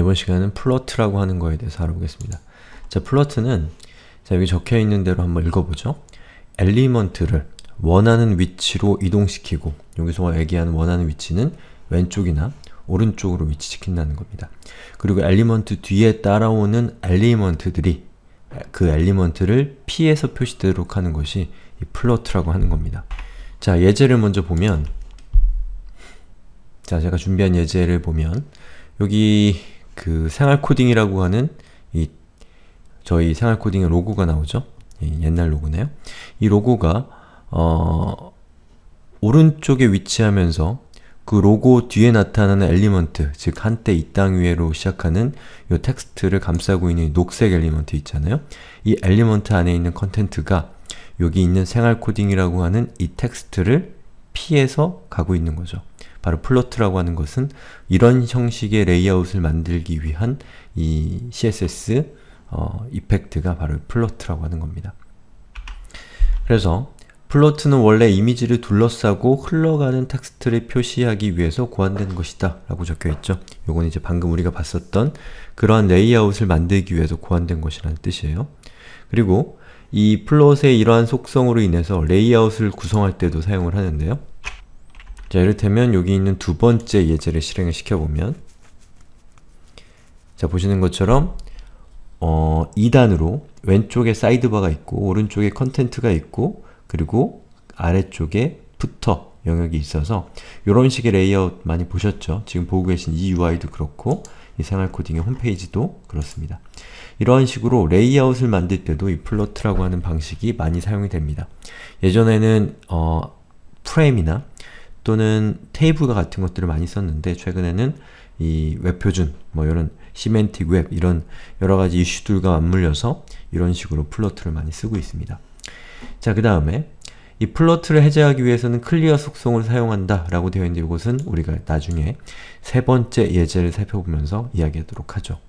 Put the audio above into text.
이번 시간은 플러트라고 하는 거에 대해서 알아보겠습니다. 자, 플러트는 자, 여기 적혀 있는 대로 한번 읽어보죠. 엘리먼트를 원하는 위치로 이동시키고 여기서 얘기하는 원하는 위치는 왼쪽이나 오른쪽으로 위치시킨다는 겁니다. 그리고 엘리먼트 뒤에 따라오는 엘리먼트들이 그 엘리먼트를 피해서 표시되도록 하는 것이 이 플러트라고 하는 겁니다. 자, 예제를 먼저 보면 자, 제가 준비한 예제를 보면 여기 그 생활 코딩이라고 하는 이 저희 생활 코딩의 로고가 나오죠? 예, 옛날 로고네요. 이 로고가 어, 오른쪽에 위치하면서 그 로고 뒤에 나타나는 엘리먼트, 즉 한때 이 땅 위에로 시작하는 이 텍스트를 감싸고 있는 녹색 엘리먼트 있잖아요. 이 엘리먼트 안에 있는 컨텐트가 여기 있는 생활 코딩이라고 하는 이 텍스트를 피해서 가고 있는 거죠. 바로 플로트라고 하는 것은 이런 형식의 레이아웃을 만들기 위한 이 CSS 어, 이펙트가 바로 플로트라고 하는 겁니다. 그래서 플로트는 원래 이미지를 둘러싸고 흘러가는 텍스트를 표시하기 위해서 고안된 것이다 라고 적혀있죠. 요건 이제 방금 우리가 봤었던 그러한 레이아웃을 만들기 위해서 고안된 것이라는 뜻이에요. 그리고 이 플롯의 이러한 속성으로 인해서 레이아웃을 구성할 때도 사용을 하는데요. 자, 이를테면 여기 있는 두 번째 예제를 실행을 시켜보면 자, 보시는 것처럼 어, 2단으로 왼쪽에 사이드바가 있고 오른쪽에 컨텐트가 있고 그리고 아래쪽에 부터 영역이 있어서 이런 식의 레이아웃 많이 보셨죠? 지금 보고 계신 이 UI도 그렇고 이 생활 코딩의 홈페이지도 그렇습니다. 이러한 식으로 레이아웃을 만들 때도 이 플러트라고 하는 방식이 많이 사용이 됩니다. 예전에는 어, 프레임이나 또는 테이블과 같은 것들을 많이 썼는데 최근에는 이 웹표준, 뭐 이런 시멘틱 웹 이런 여러가지 이슈들과 맞물려서 이런 식으로 플러트를 많이 쓰고 있습니다. 자, 그 다음에 이 플러트를 해제하기 위해서는 클리어 속성을 사용한다 라고 되어 있는데 이것은 우리가 나중에 세 번째 예제를 살펴보면서 이야기하도록 하죠.